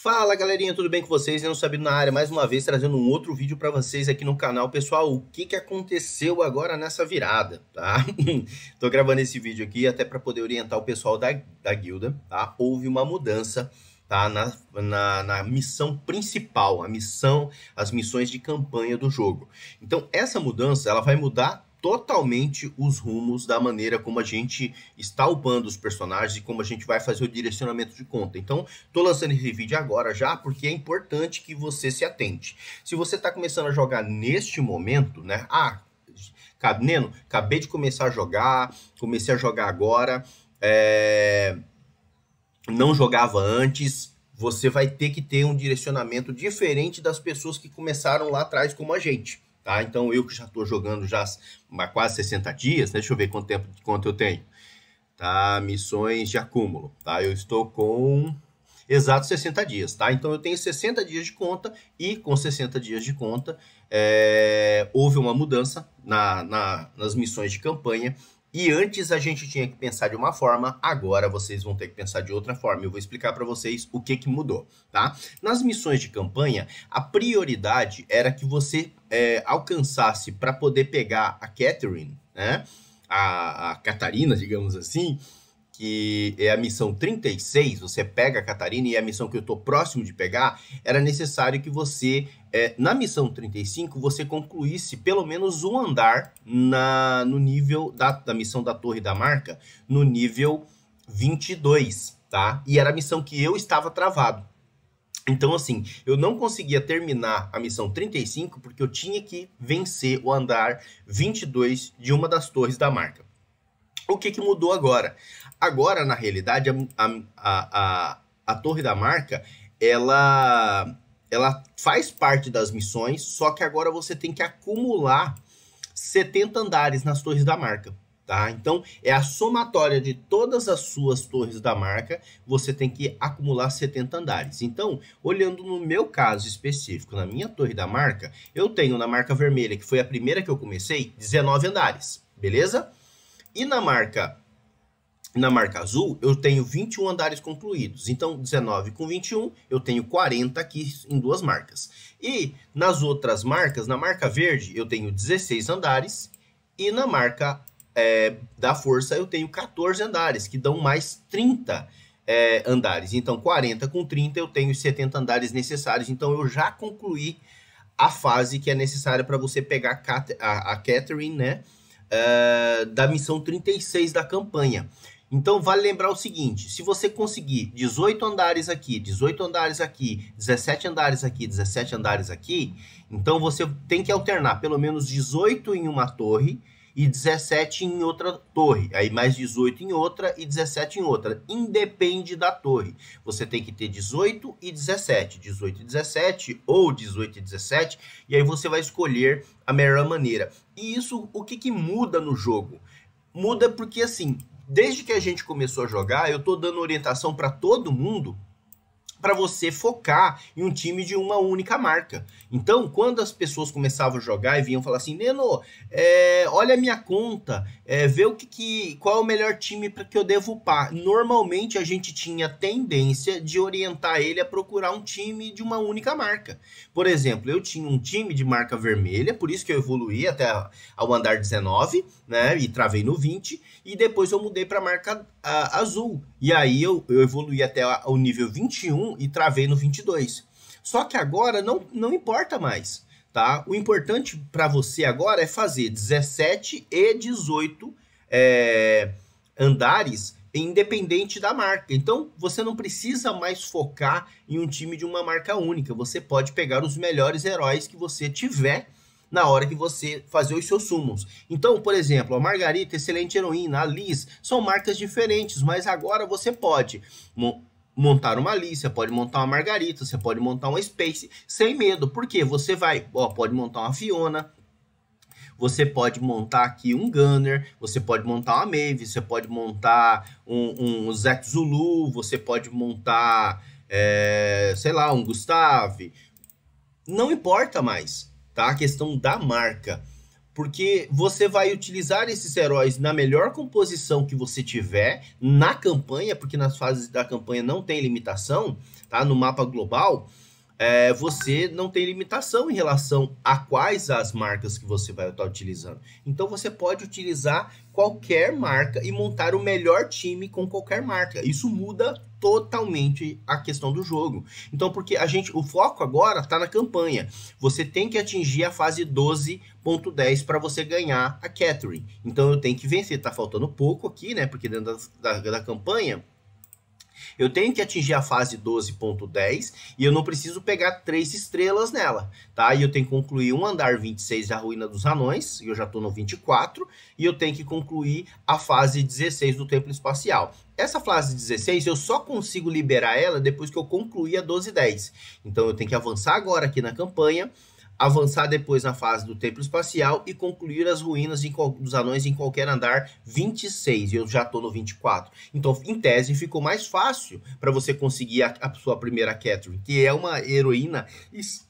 Fala galerinha, tudo bem com vocês? Eu não sabia na área mais uma vez trazendo um outro vídeo para vocês aqui no canal. Pessoal, o que, que aconteceu agora nessa virada, tá? Tô gravando esse vídeo aqui até para poder orientar o pessoal da, da guilda, tá? Houve uma mudança, tá? Na, na, na missão principal, a missão, as missões de campanha do jogo. Então, essa mudança, ela vai mudar totalmente os rumos da maneira como a gente está upando os personagens e como a gente vai fazer o direcionamento de conta. Então, estou lançando esse vídeo agora já porque é importante que você se atente. Se você está começando a jogar neste momento, né? Ah, Neno, acabei de começar a jogar, comecei a jogar agora, é... não jogava antes, você vai ter que ter um direcionamento diferente das pessoas que começaram lá atrás como a gente. Tá? Então, eu que já estou jogando já há quase 60 dias, né? deixa eu ver quanto tempo quanto eu tenho. Tá? Missões de acúmulo. Tá? Eu estou com exatos 60 dias, tá? Então eu tenho 60 dias de conta e com 60 dias de conta é, houve uma mudança na, na, nas missões de campanha e antes a gente tinha que pensar de uma forma, agora vocês vão ter que pensar de outra forma. Eu vou explicar para vocês o que, que mudou, tá? Nas missões de campanha, a prioridade era que você é, alcançasse para poder pegar a Catherine, né? A, a Catarina, digamos assim, que é a missão 36, você pega a Catarina e é a missão que eu estou próximo de pegar, era necessário que você, é, na missão 35, você concluísse pelo menos um andar na, no nível da, da missão da Torre da Marca, no nível 22, tá? E era a missão que eu estava travado. Então, assim, eu não conseguia terminar a missão 35 porque eu tinha que vencer o andar 22 de uma das torres da marca. O que, que mudou agora? Agora, na realidade, a, a, a, a torre da marca, ela, ela faz parte das missões, só que agora você tem que acumular 70 andares nas torres da marca. Tá? Então, é a somatória de todas as suas torres da marca, você tem que acumular 70 andares. Então, olhando no meu caso específico, na minha torre da marca, eu tenho na marca vermelha, que foi a primeira que eu comecei, 19 andares, beleza? E na marca na marca azul, eu tenho 21 andares concluídos. Então, 19 com 21, eu tenho 40 aqui em duas marcas. E nas outras marcas, na marca verde, eu tenho 16 andares. E na marca é, da força, eu tenho 14 andares, que dão mais 30 é, andares. Então, 40 com 30, eu tenho 70 andares necessários. Então, eu já concluí a fase que é necessária para você pegar a, a Catherine, né? Uh, da missão 36 da campanha. Então, vale lembrar o seguinte: se você conseguir 18 andares aqui, 18 andares aqui, 17 andares aqui, 17 andares aqui, então você tem que alternar pelo menos 18 em uma torre e 17 em outra torre, aí mais 18 em outra e 17 em outra. Independe da torre. Você tem que ter 18 e 17, 18 e 17 ou 18 e 17, e aí você vai escolher a melhor maneira. E isso o que, que muda no jogo? Muda porque assim, desde que a gente começou a jogar, eu tô dando orientação para todo mundo para você focar em um time de uma única marca. Então, quando as pessoas começavam a jogar e vinham falar assim, Neno, é, olha a minha conta, é, vê o que, que qual é o melhor time para que eu devo upar. Normalmente a gente tinha tendência de orientar ele a procurar um time de uma única marca. Por exemplo, eu tinha um time de marca vermelha, por isso que eu evoluí até ao andar 19, né, e travei no 20, e depois eu mudei para marca a, azul. E aí eu, eu evoluí até o nível 21 21 e travei no 22. Só que agora não, não importa mais, tá? O importante para você agora é fazer 17 e 18 é, andares independente da marca. Então, você não precisa mais focar em um time de uma marca única. Você pode pegar os melhores heróis que você tiver na hora que você fazer os seus sumos. Então, por exemplo, a Margarita, excelente heroína, a Liz, são marcas diferentes, mas agora você pode montar uma Lee, você pode montar uma Margarita, você pode montar uma Space, sem medo, porque você vai, ó, pode montar uma Fiona, você pode montar aqui um Gunner, você pode montar uma Maeve, você pode montar um, um Zulu, você pode montar, é, sei lá, um Gustave. Não importa mais, tá? A questão da marca porque você vai utilizar esses heróis na melhor composição que você tiver na campanha, porque nas fases da campanha não tem limitação, tá? No mapa global é, você não tem limitação em relação a quais as marcas que você vai estar utilizando. Então você pode utilizar qualquer marca e montar o melhor time com qualquer marca. Isso muda totalmente a questão do jogo. Então, porque a gente, o foco agora está na campanha. Você tem que atingir a fase 12.10 para você ganhar a Catherine. Então eu tenho que vencer. Tá faltando pouco aqui, né? Porque dentro da, da, da campanha eu tenho que atingir a fase 12.10 e eu não preciso pegar três estrelas nela, tá? E eu tenho que concluir um andar 26 da Ruína dos Anões, e eu já estou no 24, e eu tenho que concluir a fase 16 do Templo Espacial. Essa fase 16 eu só consigo liberar ela depois que eu concluir a 12.10. Então eu tenho que avançar agora aqui na campanha, avançar depois na fase do templo espacial e concluir as ruínas dos anões em qualquer andar 26, eu já estou no 24. Então, em tese, ficou mais fácil para você conseguir a, a, sua primeira Catherine, que é uma heroína extremamente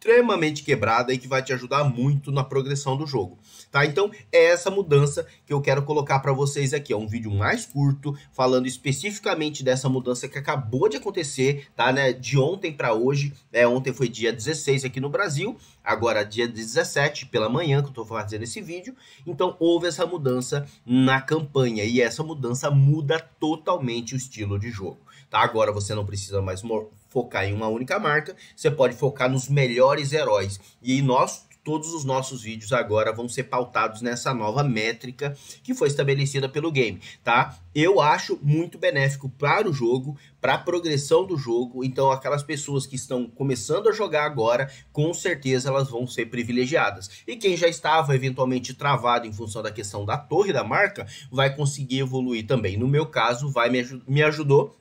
extremamente quebrada e que vai te ajudar muito na progressão do jogo, tá? Então é essa mudança que eu quero colocar para vocês aqui, é um vídeo mais curto falando especificamente dessa mudança que acabou de acontecer, tá? Né? De ontem para hoje, é, Ontem foi dia 16 aqui no Brasil, agora dia 17 pela manhã que eu estou fazendo esse vídeo, então houve essa mudança na campanha e essa mudança muda totalmente o estilo de jogo, tá? Agora você não precisa mais focar em uma única marca, você pode focar nos melhores heróis. E nós todos os nossos vídeos agora vão ser pautados nessa nova métrica que foi estabelecida pelo game, tá? Eu acho muito benéfico para o jogo, para a progressão do jogo, então aquelas pessoas que estão começando a jogar agora, com certeza elas vão ser privilegiadas. E quem já estava eventualmente travado em função da questão da torre da marca, vai conseguir evoluir também. No meu caso, vai me, me ajudou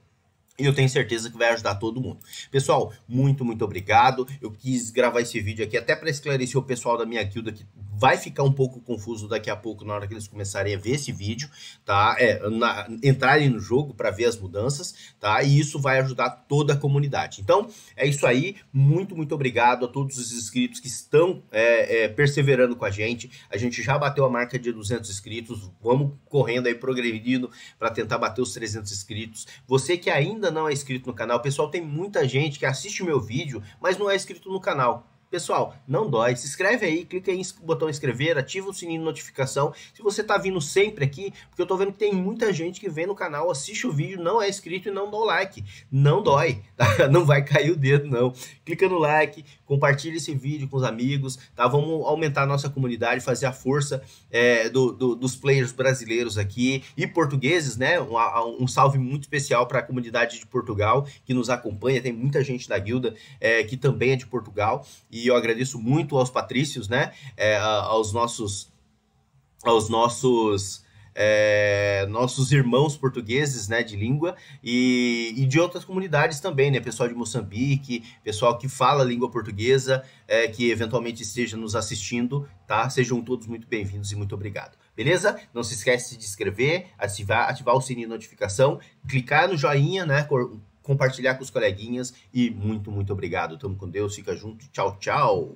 e eu tenho certeza que vai ajudar todo mundo. Pessoal, muito, muito obrigado. Eu quis gravar esse vídeo aqui até para esclarecer o pessoal da minha guilda que vai ficar um pouco confuso daqui a pouco na hora que eles começarem a ver esse vídeo, tá? É, na, entrarem no jogo para ver as mudanças, tá? E isso vai ajudar toda a comunidade. Então, é isso aí. Muito, muito obrigado a todos os inscritos que estão é, é, perseverando com a gente. A gente já bateu a marca de 200 inscritos. Vamos correndo aí, progredindo para tentar bater os 300 inscritos. Você que ainda não é inscrito no canal, pessoal, tem muita gente que assiste o meu vídeo, mas não é inscrito no canal. Pessoal, não dói. Se inscreve aí, clica aí no botão inscrever, ativa o sininho de notificação. Se você tá vindo sempre aqui, porque eu tô vendo que tem muita gente que vem no canal, assiste o vídeo, não é inscrito e não dá o like. Não dói, tá? Não vai cair o dedo, não. Clica no like, compartilha esse vídeo com os amigos, tá? Vamos aumentar a nossa comunidade, fazer a força é, do, do, dos players brasileiros aqui e portugueses, né? Um, um salve muito especial para a comunidade de Portugal que nos acompanha. Tem muita gente da guilda é, que também é de Portugal. E e eu agradeço muito aos patrícios, né? É, aos nossos. aos nossos. É, nossos irmãos portugueses, né, de língua e, e, de outras comunidades também, né, pessoal de Moçambique, pessoal que fala a língua portuguesa, é, que eventualmente esteja nos assistindo, tá? Sejam todos muito bem-vindos e muito obrigado. Beleza? Não se esquece de se inscrever, ativar, ativar o sininho de notificação, clicar no joinha, né, compartilhar com os coleguinhas e muito, muito obrigado. Tamo com Deus, fica junto. Tchau, tchau.